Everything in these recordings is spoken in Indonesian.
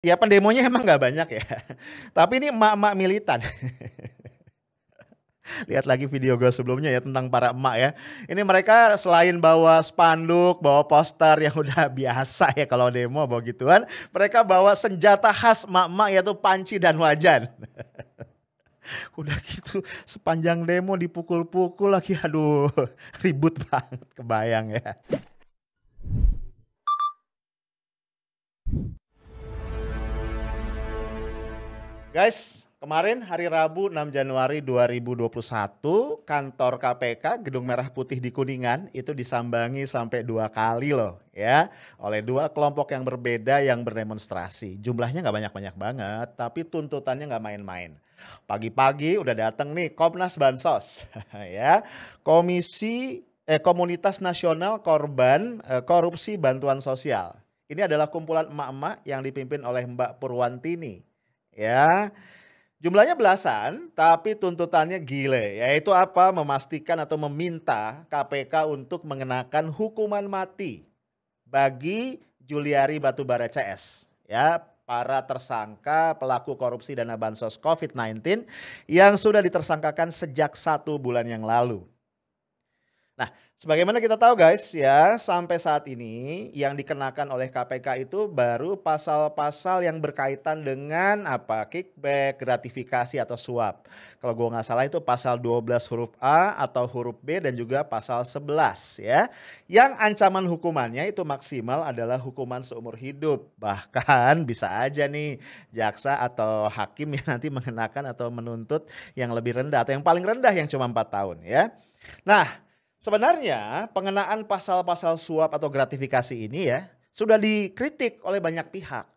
Ya pendemonya emang nggak banyak ya. Tapi ini emak-emak militan. Lihat lagi video gue sebelumnya ya tentang para emak ya. Ini mereka selain bawa spanduk, bawa poster yang udah biasa ya kalau demo bawa gituan. Mereka bawa senjata khas emak-emak yaitu panci dan wajan. udah gitu sepanjang demo dipukul-pukul lagi aduh ribut banget kebayang ya. Guys, kemarin hari Rabu 6 Januari 2021, kantor KPK Gedung Merah Putih di Kuningan itu disambangi sampai dua kali loh ya oleh dua kelompok yang berbeda yang berdemonstrasi. Jumlahnya nggak banyak-banyak banget, tapi tuntutannya nggak main-main. Pagi-pagi udah datang nih Komnas Bansos ya. Komisi eh, Komunitas Nasional Korban eh, Korupsi Bantuan Sosial. Ini adalah kumpulan emak-emak yang dipimpin oleh Mbak Purwantini ya. Jumlahnya belasan, tapi tuntutannya gile, yaitu apa? Memastikan atau meminta KPK untuk mengenakan hukuman mati bagi Juliari Batubara CS, ya para tersangka pelaku korupsi dana bansos COVID-19 yang sudah ditersangkakan sejak satu bulan yang lalu. Nah, sebagaimana kita tahu guys ya, sampai saat ini yang dikenakan oleh KPK itu baru pasal-pasal yang berkaitan dengan apa kickback, gratifikasi atau suap. Kalau gue nggak salah itu pasal 12 huruf A atau huruf B dan juga pasal 11 ya. Yang ancaman hukumannya itu maksimal adalah hukuman seumur hidup. Bahkan bisa aja nih jaksa atau hakim yang nanti mengenakan atau menuntut yang lebih rendah atau yang paling rendah yang cuma 4 tahun ya. Nah, Sebenarnya pengenaan pasal-pasal suap atau gratifikasi ini ya sudah dikritik oleh banyak pihak.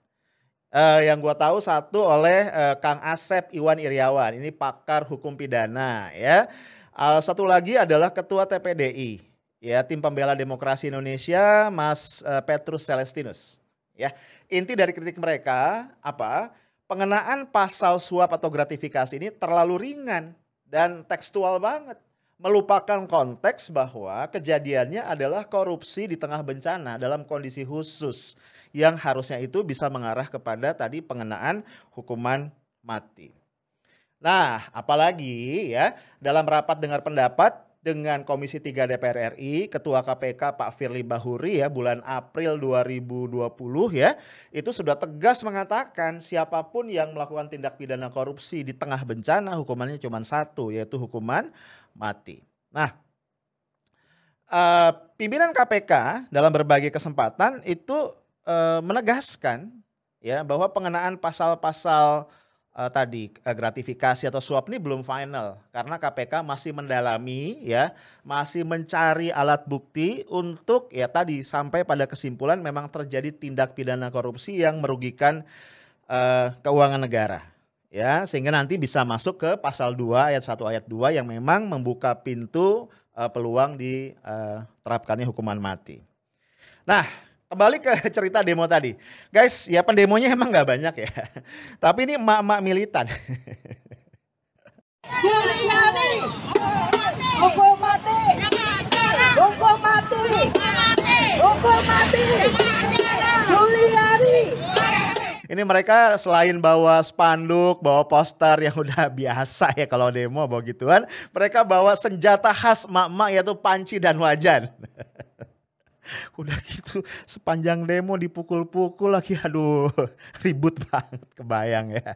Uh, yang gue tahu satu oleh uh, Kang Asep Iwan Iriawan, ini pakar hukum pidana ya. Uh, satu lagi adalah Ketua TPDI ya Tim Pembela Demokrasi Indonesia Mas uh, Petrus Celestinus ya. Inti dari kritik mereka apa? Pengenaan pasal suap atau gratifikasi ini terlalu ringan dan tekstual banget melupakan konteks bahwa kejadiannya adalah korupsi di tengah bencana dalam kondisi khusus yang harusnya itu bisa mengarah kepada tadi pengenaan hukuman mati. Nah, apalagi ya dalam rapat dengar pendapat dengan Komisi 3 DPR RI, Ketua KPK Pak Firly Bahuri ya bulan April 2020 ya, itu sudah tegas mengatakan siapapun yang melakukan tindak pidana korupsi di tengah bencana hukumannya cuma satu yaitu hukuman mati. Nah, eh, pimpinan KPK dalam berbagai kesempatan itu eh, menegaskan ya bahwa pengenaan pasal-pasal uh, tadi uh, gratifikasi atau suap ini belum final karena KPK masih mendalami ya, masih mencari alat bukti untuk ya tadi sampai pada kesimpulan memang terjadi tindak pidana korupsi yang merugikan uh, keuangan negara. Ya, sehingga nanti bisa masuk ke pasal 2 ayat 1 ayat 2 yang memang membuka pintu uh, peluang diterapkannya uh, hukuman mati. Nah, kembali ke cerita demo tadi. Guys, ya pendemonya emang nggak banyak ya. Tapi ini emak-emak militan. Ini mereka selain bawa spanduk, bawa poster yang udah biasa ya kalau demo bawa gituan, mereka bawa senjata khas mak-mak yaitu panci dan wajan. udah gitu sepanjang demo dipukul-pukul lagi aduh ribut banget kebayang ya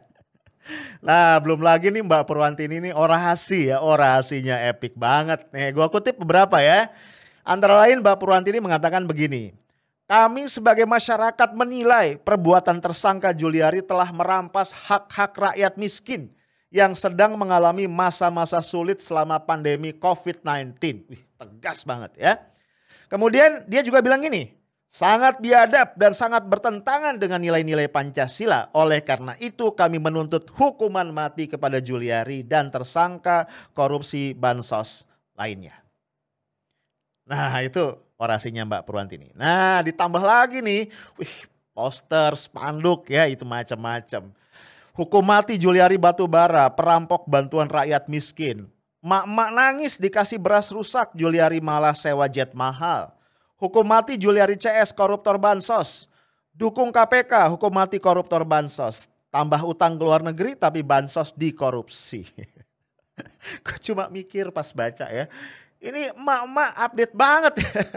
Nah, belum lagi nih Mbak Purwantini ini orasi ya, orasinya epic banget. Nih, gua kutip beberapa ya. Antara lain Mbak Purwantini mengatakan begini, kami sebagai masyarakat menilai perbuatan tersangka Juliari telah merampas hak-hak rakyat miskin yang sedang mengalami masa-masa sulit selama pandemi COVID-19. tegas banget ya. Kemudian dia juga bilang gini, sangat biadab dan sangat bertentangan dengan nilai-nilai Pancasila. Oleh karena itu kami menuntut hukuman mati kepada Juliari dan tersangka korupsi bansos lainnya. Nah itu orasinya Mbak Purwantini. Nah ditambah lagi nih, wih poster, spanduk ya itu macam-macam. Hukum mati Juliari Batubara, perampok bantuan rakyat miskin, Mak-mak nangis dikasih beras rusak, Juliari malah sewa jet mahal. Hukum mati Juliari CS koruptor Bansos. Dukung KPK, hukum mati koruptor Bansos. Tambah utang ke luar negeri tapi Bansos dikorupsi. Gue cuma mikir pas baca ya. Ini emak-emak update banget. ya.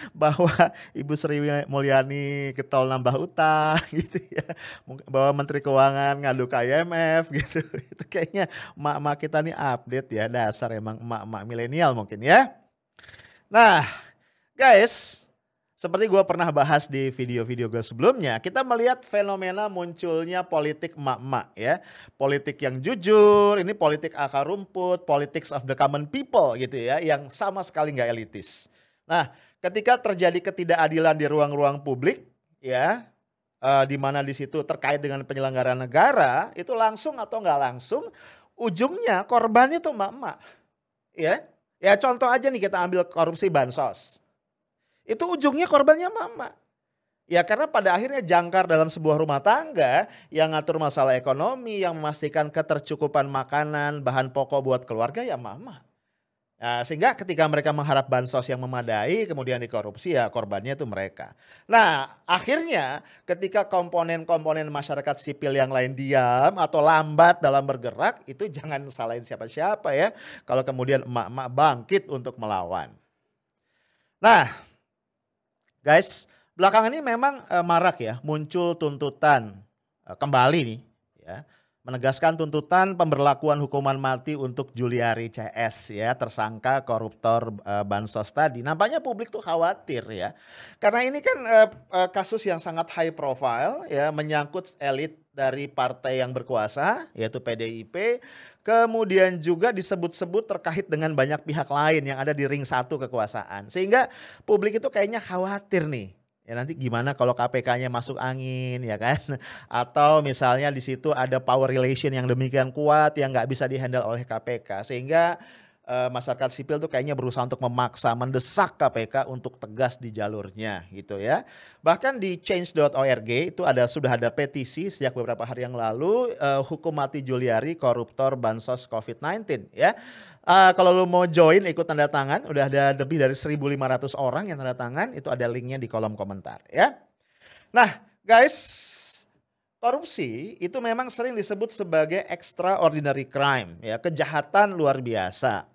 bahwa Ibu Sri Mulyani ketol nambah utang gitu ya. Bahwa Menteri Keuangan ngadu ke IMF gitu. Itu kayaknya emak-emak kita nih update ya. Dasar emang emak-emak milenial mungkin ya. Nah, guys, seperti gue pernah bahas di video-video gue sebelumnya, kita melihat fenomena munculnya politik emak-emak ya. Politik yang jujur, ini politik akar rumput, politics of the common people gitu ya, yang sama sekali nggak elitis. Nah, ketika terjadi ketidakadilan di ruang-ruang publik, ya, uh, di mana di situ terkait dengan penyelenggaraan negara, itu langsung atau nggak langsung, ujungnya korbannya tuh emak-emak. Ya, ya contoh aja nih kita ambil korupsi bansos. Itu ujungnya korbannya mama. Ya karena pada akhirnya jangkar dalam sebuah rumah tangga yang ngatur masalah ekonomi, yang memastikan ketercukupan makanan, bahan pokok buat keluarga ya mama. Nah, sehingga ketika mereka mengharap bansos yang memadai, kemudian dikorupsi, ya korbannya itu mereka. Nah, akhirnya ketika komponen-komponen masyarakat sipil yang lain diam atau lambat dalam bergerak, itu jangan salahin siapa-siapa ya. Kalau kemudian emak-emak bangkit untuk melawan. Nah, guys, belakangan ini memang eh, marak ya muncul tuntutan eh, kembali nih ya menegaskan tuntutan pemberlakuan hukuman mati untuk Juliari CS ya tersangka koruptor e, bansos tadi. Nampaknya publik tuh khawatir ya. Karena ini kan e, e, kasus yang sangat high profile ya menyangkut elit dari partai yang berkuasa yaitu PDIP kemudian juga disebut-sebut terkait dengan banyak pihak lain yang ada di ring satu kekuasaan. Sehingga publik itu kayaknya khawatir nih Ya nanti gimana kalau KPK-nya masuk angin ya kan? Atau misalnya di situ ada power relation yang demikian kuat yang nggak bisa dihandle oleh KPK sehingga uh, masyarakat sipil tuh kayaknya berusaha untuk memaksa, mendesak KPK untuk tegas di jalurnya gitu ya. Bahkan di change.org itu ada sudah ada petisi sejak beberapa hari yang lalu uh, hukum mati Juliari koruptor bansos COVID-19 ya. Uh, kalau lo mau join ikut tanda tangan udah ada lebih dari 1500 orang yang tanda tangan itu ada linknya di kolom komentar ya. Nah, guys Korupsi itu memang sering disebut sebagai extraordinary crime, ya kejahatan luar biasa.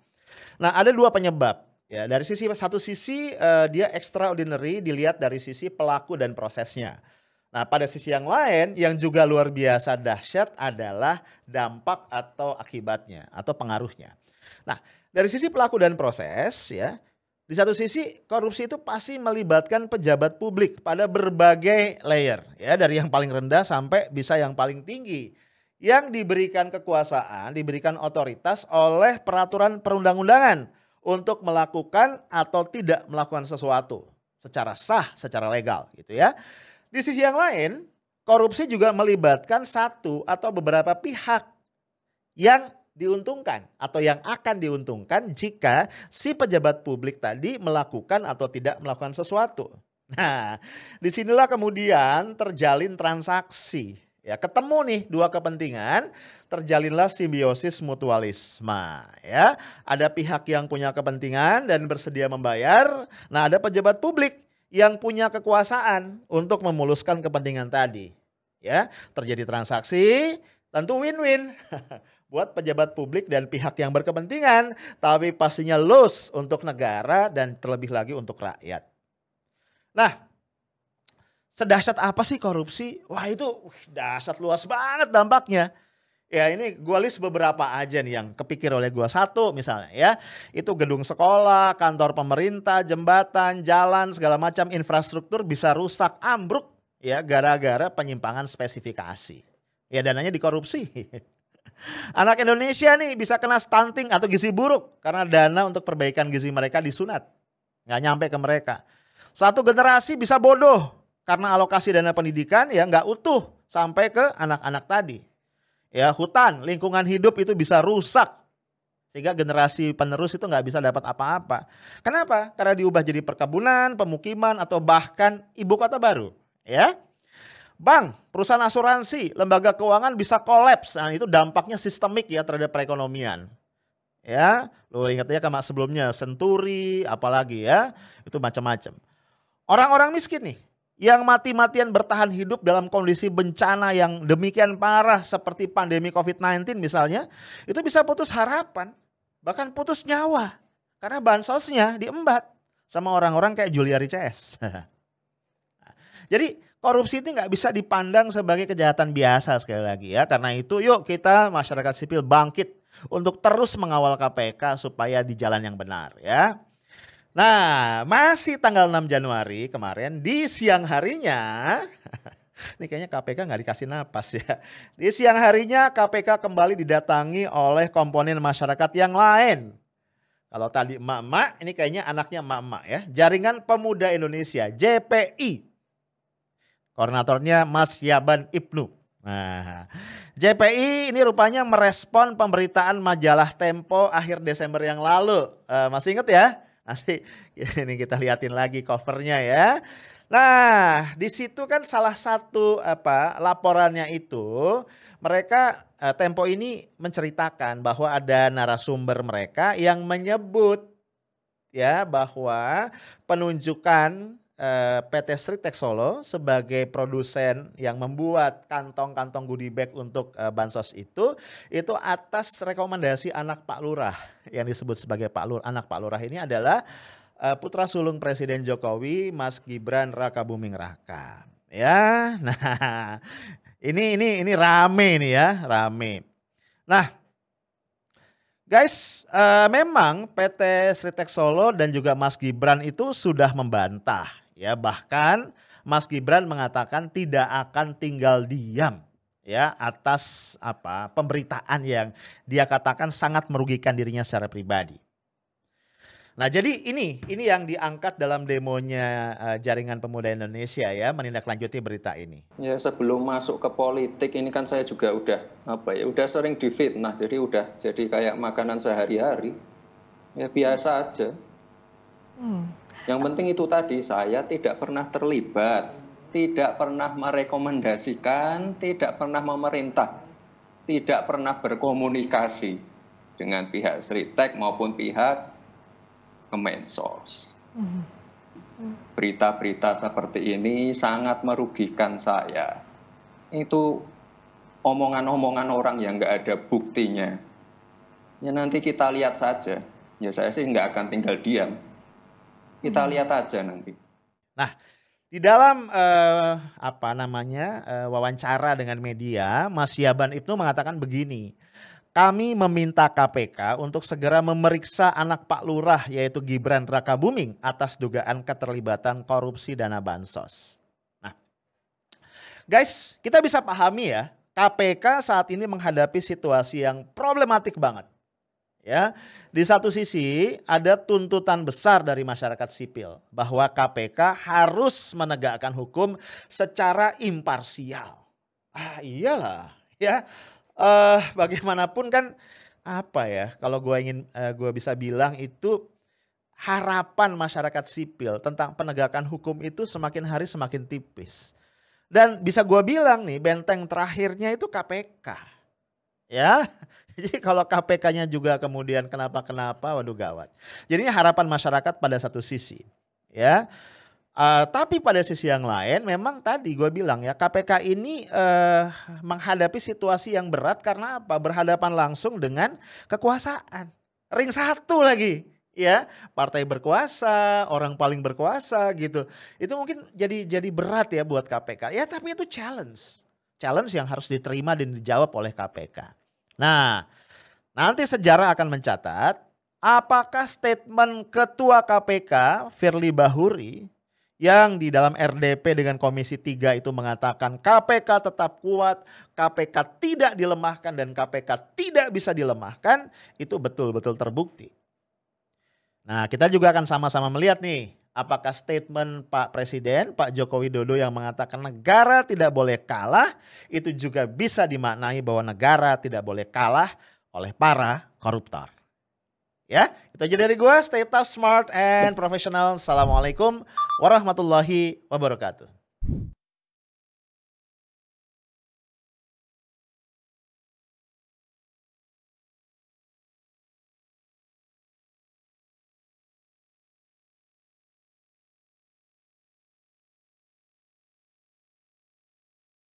Nah, ada dua penyebab. Ya, dari sisi satu sisi uh, dia extraordinary dilihat dari sisi pelaku dan prosesnya. Nah, pada sisi yang lain yang juga luar biasa dahsyat adalah dampak atau akibatnya atau pengaruhnya. Nah, dari sisi pelaku dan proses ya, di satu sisi korupsi itu pasti melibatkan pejabat publik pada berbagai layer ya, dari yang paling rendah sampai bisa yang paling tinggi yang diberikan kekuasaan, diberikan otoritas oleh peraturan perundang-undangan untuk melakukan atau tidak melakukan sesuatu secara sah, secara legal gitu ya. Di sisi yang lain, korupsi juga melibatkan satu atau beberapa pihak yang diuntungkan atau yang akan diuntungkan jika si pejabat publik tadi melakukan atau tidak melakukan sesuatu. Nah, disinilah kemudian terjalin transaksi Ya, ketemu nih dua kepentingan, terjalinlah simbiosis mutualisme, ya. Ada pihak yang punya kepentingan dan bersedia membayar. Nah, ada pejabat publik yang punya kekuasaan untuk memuluskan kepentingan tadi, ya. Terjadi transaksi, tentu win-win buat pejabat publik dan pihak yang berkepentingan, tapi pastinya lose untuk negara dan terlebih lagi untuk rakyat. Nah, sedahsyat apa sih korupsi? Wah itu wih, dahsyat luas banget dampaknya. Ya ini gue list beberapa aja nih yang kepikir oleh gue. Satu misalnya ya, itu gedung sekolah, kantor pemerintah, jembatan, jalan, segala macam infrastruktur bisa rusak ambruk ya gara-gara penyimpangan spesifikasi. Ya dananya dikorupsi. Anak Indonesia nih bisa kena stunting atau gizi buruk karena dana untuk perbaikan gizi mereka disunat. Nggak nyampe ke mereka. Satu generasi bisa bodoh karena alokasi dana pendidikan ya nggak utuh sampai ke anak-anak tadi. Ya hutan, lingkungan hidup itu bisa rusak sehingga generasi penerus itu nggak bisa dapat apa-apa. Kenapa? Karena diubah jadi perkebunan, pemukiman atau bahkan ibu kota baru, ya. Bang perusahaan asuransi, lembaga keuangan bisa kolaps. Nah, itu dampaknya sistemik ya terhadap perekonomian. Ya, lo ingat ya kama sebelumnya senturi, apalagi ya, itu macam-macam. Orang-orang miskin nih, yang mati-matian bertahan hidup dalam kondisi bencana yang demikian parah seperti pandemi COVID-19 misalnya, itu bisa putus harapan, bahkan putus nyawa. Karena bansosnya diembat sama orang-orang kayak Juliari CS. Jadi korupsi ini nggak bisa dipandang sebagai kejahatan biasa sekali lagi ya. Karena itu yuk kita masyarakat sipil bangkit untuk terus mengawal KPK supaya di jalan yang benar ya. Nah, masih tanggal 6 Januari kemarin di siang harinya, ini kayaknya KPK nggak dikasih napas ya. Di siang harinya KPK kembali didatangi oleh komponen masyarakat yang lain. Kalau tadi emak-emak, ini kayaknya anaknya emak-emak ya. Jaringan Pemuda Indonesia, JPI. Koordinatornya Mas Yaban Ibnu. Nah, JPI ini rupanya merespon pemberitaan majalah Tempo akhir Desember yang lalu. Uh, masih inget ya? Nanti ini kita liatin lagi covernya ya. Nah, di situ kan salah satu apa laporannya itu mereka eh, Tempo ini menceritakan bahwa ada narasumber mereka yang menyebut ya bahwa penunjukan Eh, PT Street Tech Solo sebagai produsen yang membuat kantong-kantong goodie bag untuk eh, bansos itu itu atas rekomendasi anak Pak Lurah yang disebut sebagai Pak Lurah. Anak Pak Lurah ini adalah eh, putra sulung Presiden Jokowi Mas Gibran Rakabuming Raka. Ya. Nah, ini ini ini rame nih ya, rame. Nah, Guys, uh, memang PT Sritek Solo dan juga Mas Gibran itu sudah membantah Ya, bahkan Mas Gibran mengatakan tidak akan tinggal diam ya atas apa pemberitaan yang dia katakan sangat merugikan dirinya secara pribadi. Nah, jadi ini ini yang diangkat dalam demonya uh, Jaringan Pemuda Indonesia ya, menindaklanjuti berita ini. Ya, sebelum masuk ke politik ini kan saya juga udah apa ya, udah sering difitnah, jadi udah jadi kayak makanan sehari-hari. Ya biasa aja. Hmm. Yang penting itu tadi saya tidak pernah terlibat, tidak pernah merekomendasikan, tidak pernah memerintah, tidak pernah berkomunikasi dengan pihak Sritek maupun pihak Kemensos. Berita-berita seperti ini sangat merugikan saya. Itu omongan-omongan orang yang nggak ada buktinya. Ya nanti kita lihat saja. Ya saya sih nggak akan tinggal diam kita hmm. lihat aja nanti. Nah, di dalam uh, apa namanya uh, wawancara dengan media, Mas Yaban Ibnu mengatakan begini. Kami meminta KPK untuk segera memeriksa anak Pak Lurah yaitu Gibran Raka Buming atas dugaan keterlibatan korupsi dana bansos. Nah, guys, kita bisa pahami ya, KPK saat ini menghadapi situasi yang problematik banget ya. Di satu sisi ada tuntutan besar dari masyarakat sipil bahwa KPK harus menegakkan hukum secara imparsial. Ah iyalah ya. Uh, bagaimanapun kan apa ya kalau gue ingin uh, eh, gue bisa bilang itu harapan masyarakat sipil tentang penegakan hukum itu semakin hari semakin tipis. Dan bisa gue bilang nih benteng terakhirnya itu KPK Ya, jadi kalau KPK-nya juga kemudian kenapa-kenapa, waduh gawat. Jadi harapan masyarakat pada satu sisi, ya. Uh, tapi pada sisi yang lain, memang tadi gue bilang ya KPK ini uh, menghadapi situasi yang berat karena apa? Berhadapan langsung dengan kekuasaan, ring satu lagi, ya partai berkuasa, orang paling berkuasa gitu. Itu mungkin jadi jadi berat ya buat KPK. Ya tapi itu challenge, challenge yang harus diterima dan dijawab oleh KPK. Nah, nanti sejarah akan mencatat apakah statement ketua KPK Firly Bahuri yang di dalam RDP dengan Komisi 3 itu mengatakan KPK tetap kuat, KPK tidak dilemahkan dan KPK tidak bisa dilemahkan itu betul-betul terbukti. Nah, kita juga akan sama-sama melihat nih Apakah statement Pak Presiden, Pak Joko Widodo yang mengatakan negara tidak boleh kalah, itu juga bisa dimaknai bahwa negara tidak boleh kalah oleh para koruptor. Ya, itu aja dari gue. Stay tough, smart, and professional. Assalamualaikum warahmatullahi wabarakatuh.